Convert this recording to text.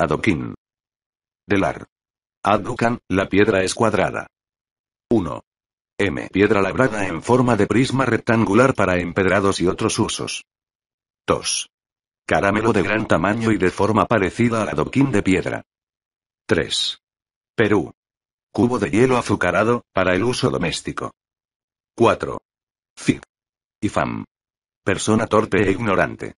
Adokín. Delar. adukan, la piedra es cuadrada. 1. M. Piedra labrada en forma de prisma rectangular para empedrados y otros usos. 2. Caramelo de gran tamaño y de forma parecida al Adokín de piedra. 3. Perú. Cubo de hielo azucarado, para el uso doméstico. 4. fig, IFAM. Persona torpe e ignorante.